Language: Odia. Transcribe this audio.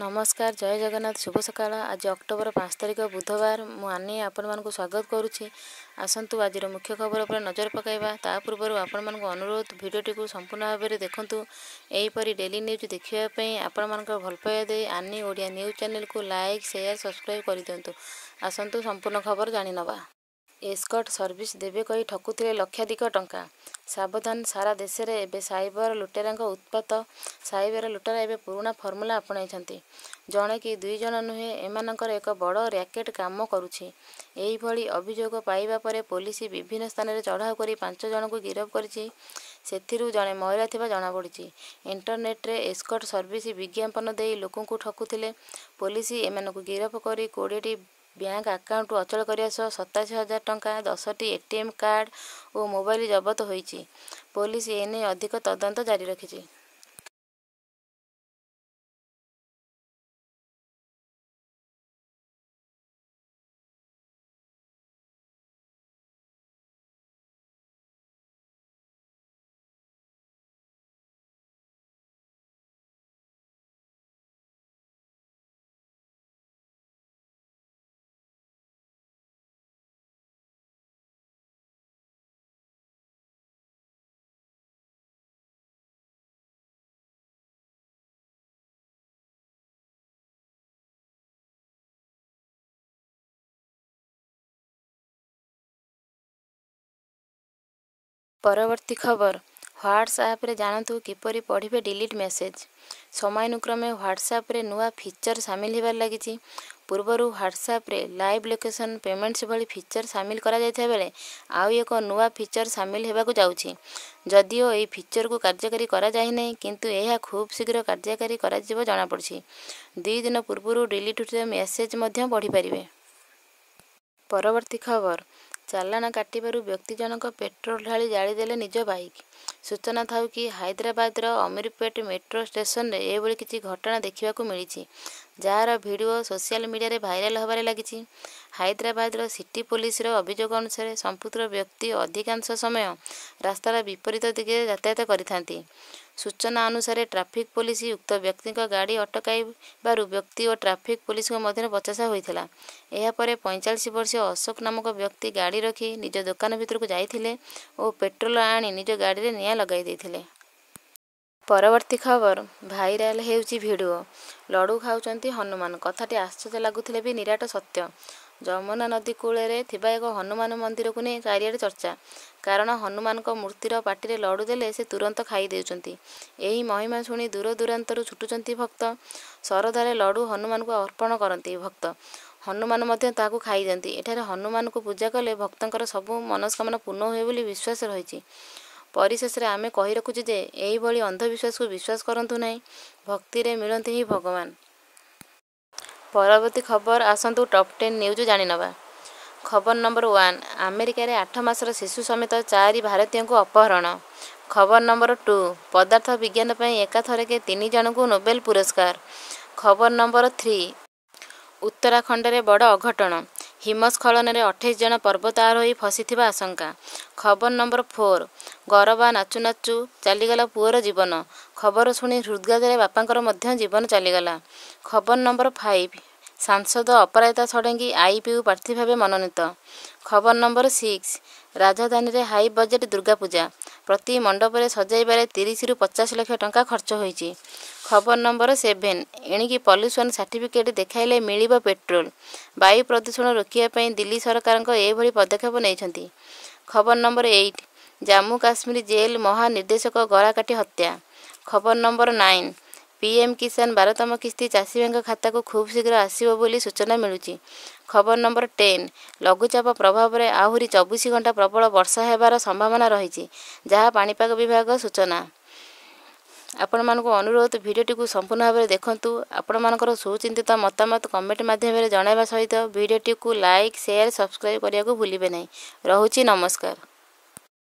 ନମସ୍କାର ଜୟ ଜଗନ୍ନାଥ ଶୁଭ ସକାଳ ଆଜି ଅକ୍ଟୋବର ପାଞ୍ଚ ତାରିଖ ବୁଧବାର ମୁଁ ଆନି ଆପଣମାନଙ୍କୁ ସ୍ୱାଗତ କରୁଛି ଆସନ୍ତୁ ଆଜିର ମୁଖ୍ୟ ଖବର ଉପରେ ନଜର ପକାଇବା ତା ପୂର୍ବରୁ ଆପଣମାନଙ୍କୁ ଅନୁରୋଧ ଭିଡ଼ିଓଟିକୁ ସମ୍ପୂର୍ଣ୍ଣ ଭାବରେ ଦେଖନ୍ତୁ ଏହିପରି ଡେଲି ନ୍ୟୁଜ୍ ଦେଖିବା ପାଇଁ ଆପଣମାନଙ୍କର ଭଲ ପାଇବା ଦେଇ ଆନି ଓଡ଼ିଆ ନ୍ୟୁଜ୍ ଚ୍ୟାନେଲକୁ ଲାଇକ୍ ସେୟାର୍ ସବସ୍କ୍ରାଇବ୍ କରିଦିଅନ୍ତୁ ଆସନ୍ତୁ ସମ୍ପୂର୍ଣ୍ଣ ଖବର ଜାଣିନେବା ଏସ୍କଟ୍ ସର୍ଭିସ୍ ଦେବେ କହି ଠକୁଥିଲେ ଲକ୍ଷାଧିକ ଟଙ୍କା ସାବଧାନ ସାରା ଦେଶରେ ଏବେ ସାଇବର ଲୁଟେରାଙ୍କ ଉତ୍ପାତ ସାଇବର ଲୁଟେରା ଏବେ ପୁରୁଣା ଫର୍ମୁଲା ଆପଣାଇଛନ୍ତି ଜଣେ କି ଦୁଇ ଜଣ ନୁହେଁ ଏମାନଙ୍କର ଏକ ବଡ଼ ରାକେଟ୍ କାମ କରୁଛି ଏହିଭଳି ଅଭିଯୋଗ ପାଇବା ପରେ ପୋଲିସ ବିଭିନ୍ନ ସ୍ଥାନରେ ଚଢ଼ାଉ କରି ପାଞ୍ଚ ଜଣଙ୍କୁ ଗିରଫ କରିଛି ସେଥିରୁ ଜଣେ ମହିଳା ଥିବା ଜଣାପଡ଼ିଛି ଇଣ୍ଟରନେଟ୍ରେ ଏସ୍କର୍ଟ ସର୍ଭିସ୍ ବିଜ୍ଞାପନ ଦେଇ ଲୋକଙ୍କୁ ଠକୁଥିଲେ ପୋଲିସ ଏମାନଙ୍କୁ ଗିରଫ କରି କୋଡ଼ିଏଟି ବ୍ୟାଙ୍କ ଆକାଉଣ୍ଟରୁ ଅଚଳ କରିବା ସହ ସତାଅଶୀ ହଜାର ଟଙ୍କା ଦଶଟି ଏଟିଏମ୍ କାର୍ଡ଼ ଓ ମୋବାଇଲ ଜବତ ହୋଇଛି ପୋଲିସ ଏନେଇ ଅଧିକ ତଦନ୍ତ ଜାରି ରଖିଛି ପରବର୍ତ୍ତୀ ଖବର ହ୍ୱାଟ୍ସଆପ୍ରେ ଜାଣନ୍ତୁ କିପରି ପଢ଼ିବେ ଡିଲିଟ୍ ମେସେଜ୍ ସମୟାନୁକ୍ରମେ ହ୍ୱାଟ୍ସଆପ୍ରେ ନୂଆ ଫିଚର୍ ସାମିଲ ହେବାରେ ଲାଗିଛି ପୂର୍ବରୁ ହ୍ୱାଟ୍ସଆପ୍ରେ ଲାଇଭ୍ ଲୋକେସନ୍ ପେମେଣ୍ଟସ୍ ଭଳି ଫିଚର୍ ସାମିଲ କରାଯାଇଥିବା ବେଳେ ଆଉ ଏକ ନୂଆ ଫିଚର୍ ସାମିଲ ହେବାକୁ ଯାଉଛି ଯଦିଓ ଏହି ଫିଚର୍କୁ କାର୍ଯ୍ୟକାରୀ କରାଯାଇନାହିଁ କିନ୍ତୁ ଏହା ଖୁବ୍ ଶୀଘ୍ର କାର୍ଯ୍ୟକାରୀ କରାଯିବ ଜଣାପଡ଼ୁଛି ଦୁଇ ଦିନ ପୂର୍ବରୁ ଡିଲିଟ୍ ହୋଇଥିବା ମେସେଜ୍ ମଧ୍ୟ ପଢ଼ିପାରିବେ ପରବର୍ତ୍ତୀ ଖବର ଚାଲାଣ କାଟିବାରୁ ବ୍ୟକ୍ତି ଜଣକ ପେଟ୍ରୋଲ ଢାଳି ଜାଳିଦେଲେ ନିଜ ବାଇକ୍ ସୂଚନା ଥାଉ କି ହାଇଦ୍ରାବାଦର ଅମିରପେଟ ମେଟ୍ରୋ ଷ୍ଟେସନରେ ଏଭଳି କିଛି ଘଟଣା ଦେଖିବାକୁ ମିଳିଛି ଯାହାର ଭିଡ଼ିଓ ସୋସିଆଲ ମିଡ଼ିଆରେ ଭାଇରାଲ ହେବାରେ ଲାଗିଛି ହାଇଦ୍ରାବାଦର ସିଟି ପୋଲିସର ଅଭିଯୋଗ ଅନୁସାରେ ସମ୍ପୃକ୍ତ ବ୍ୟକ୍ତି ଅଧିକାଂଶ ସମୟ ରାସ୍ତାର ବିପରୀତ ଦିଗରେ ଯାତାୟତ କରିଥାନ୍ତି ସୂଚନା ଅନୁସାରେ ଟ୍ରାଫିକ୍ ପୋଲିସ ଉକ୍ତ ବ୍ୟକ୍ତିଙ୍କ ଗାଡ଼ି ଅଟକାଇବାରୁ ବ୍ୟକ୍ତି ଓ ଟ୍ରାଫିକ୍ ପୋଲିସଙ୍କ ମଧ୍ୟରେ ବଚସା ହୋଇଥିଲା ଏହାପରେ ପଇଁଚାଳିଶ ବର୍ଷୀୟ ଅଶୋକ ନାମକ ବ୍ୟକ୍ତି ଗାଡ଼ି ରଖି ନିଜ ଦୋକାନ ଭିତରକୁ ଯାଇଥିଲେ ଓ ପେଟ୍ରୋଲ ଆଣି ନିଜ ଗାଡ଼ିରେ ନିଆଁ ଲଗାଇ ଦେଇଥିଲେ ପରବର୍ତ୍ତୀ ଖବର ଭାଇରାଲ୍ ହେଉଛି ଭିଡ଼ିଓ ଲଡ଼ୁ ଖାଉଛନ୍ତି ହନୁମାନ କଥାଟି ଆଶ୍ଚର୍ଯ୍ୟ ଲାଗୁଥିଲେ ବି ନିରାଟ ସତ୍ୟ ଯମୁନା ନଦୀ କୂଳରେ ଥିବା ଏକ ହନୁମାନ ମନ୍ଦିରକୁ ନେଇ ଚାରିଆଡ଼େ ଚର୍ଚ୍ଚା କାରଣ ହନୁମାନଙ୍କ ମୂର୍ତ୍ତିର ପାଟିରେ ଲଡ଼ୁ ଦେଲେ ସେ ତୁରନ୍ତ ଖାଇଦେଉଛନ୍ତି ଏହି ମହିମା ଶୁଣି ଦୂରଦୂରାନ୍ତରୁ ଛୁଟୁଛନ୍ତି ଭକ୍ତ ଶରଧାରେ ଲଡ଼ୁ ହନୁମାନଙ୍କୁ ଅର୍ପଣ କରନ୍ତି ଭକ୍ତ ହନୁମାନ ମଧ୍ୟ ତାହାକୁ ଖାଇଦିଅନ୍ତି ଏଠାରେ ହନୁମାନଙ୍କୁ ପୂଜା କଲେ ଭକ୍ତଙ୍କର ସବୁ ମନସ୍କାମନା ପୂର୍ଣ୍ଣ ହୁଏ ବୋଲି ବିଶ୍ୱାସ ରହିଛି ପରିଶେଷରେ ଆମେ କହି ରଖୁଛୁ ଯେ ଏହିଭଳି ଅନ୍ଧବିଶ୍ୱାସକୁ ବିଶ୍ୱାସ କରନ୍ତୁ ନାହିଁ ଭକ୍ତିରେ ମିଳନ୍ତି ହିଁ ଭଗବାନ ପରବର୍ତ୍ତୀ ଖବର ଆସନ୍ତୁ ଟପ୍ ଟେନ୍ ନ୍ୟୁଜ୍ ଜାଣିନେବା ଖବର ନମ୍ବର ୱାନ୍ ଆମେରିକାରେ ଆଠ ମାସର ଶିଶୁ ସମେତ ଚାରି ଭାରତୀୟଙ୍କୁ ଅପହରଣ ଖବର ନମ୍ବର ଟୁ ପଦାର୍ଥ ବିଜ୍ଞାନ ପାଇଁ ଏକାଥରକେ ତିନି ଜଣଙ୍କୁ ନୋବେଲ ପୁରସ୍କାର ଖବର ନମ୍ବର ଥ୍ରୀ ଉତ୍ତରାଖଣ୍ଡରେ ବଡ଼ ଅଘଟଣ ହିମସ୍ଖଳନରେ ଅଠେଇଶ ଜଣ ପର୍ବତ ଆରୋହୀ ଫସିଥିବା ଆଶଙ୍କା ଖବର ନମ୍ବର ଫୋର୍ ଗରବା ନାଚୁ ନାଚୁ ଚାଲିଗଲା ପୁଅର ଜୀବନ ଖବର ଶୁଣି ହୃଦଘାତରେ ବାପାଙ୍କର ମଧ୍ୟ ଜୀବନ ଚାଲିଗଲା ଖବର ନମ୍ବର ଫାଇଭ୍ ସାଂସଦ ଅପରାଜିତା ଷଡ଼ଙ୍ଗୀ ଆଇପିୟୁ ପ୍ରାର୍ଥୀ ଭାବେ ମନୋନୀତ ଖବର ନମ୍ବର ସିକ୍ସ ରାଜଧାନୀରେ ହାଇ ବଜେଟ୍ ଦୁର୍ଗାପୂଜା ପ୍ରତି ମଣ୍ଡପରେ ସଜାଇବାରେ ତିରିଶରୁ ପଚାଶ ଲକ୍ଷ ଟଙ୍କା ଖର୍ଚ୍ଚ ହୋଇଛି ଖବର ନମ୍ବର ସେଭେନ୍ ଏଣିକି ପଲ୍ୟୁସନ୍ ସାର୍ଟିଫିକେଟ୍ ଦେଖାଇଲେ ମିଳିବ ପେଟ୍ରୋଲ ବାୟୁ ପ୍ରଦୂଷଣ ରୋକିବା ପାଇଁ ଦିଲ୍ଲୀ ସରକାରଙ୍କ ଏଭଳି ପଦକ୍ଷେପ ନେଇଛନ୍ତି ଖବର number eight Jammu Kashmir jail ମହାନିର୍ଦ୍ଦେଶକ ଗରାକାଠି ହତ୍ୟା ଖବର ନମ୍ବର ନାଇନ୍ ପିଏମ୍ କିଷାନ ବାରତମ କିସ୍ତି ଚାଷୀଙ୍କ ଖାତାକୁ ଖୁବ୍ ଶୀଘ୍ର ଆସିବ ବୋଲି ସୂଚନା ମିଳୁଛି ଖବର ନମ୍ବର ଟେନ୍ ଲଘୁଚାପ ପ୍ରଭାବରେ ଆହୁରି ଚବିଶ ଘଣ୍ଟା ପ୍ରବଳ ବର୍ଷା ହେବାର ସମ୍ଭାବନା ରହିଛି ଯାହା ପାଣିପାଗ ବିଭାଗ ସୂଚନା ଆପଣମାନଙ୍କୁ ଅନୁରୋଧ ଭିଡ଼ିଓଟିକୁ ସମ୍ପୂର୍ଣ୍ଣ ଭାବରେ ଦେଖନ୍ତୁ ଆପଣମାନଙ୍କର ସୁଚିନ୍ତିତ ମତାମତ କମେଣ୍ଟ ମାଧ୍ୟମରେ ଜଣାଇବା ସହିତ ଭିଡ଼ିଓଟିକୁ ଲାଇକ୍ ସେୟାର ସବସ୍କ୍ରାଇବ୍ କରିବାକୁ ଭୁଲିବେ ନାହିଁ ରହୁଛି ନମସ୍କାର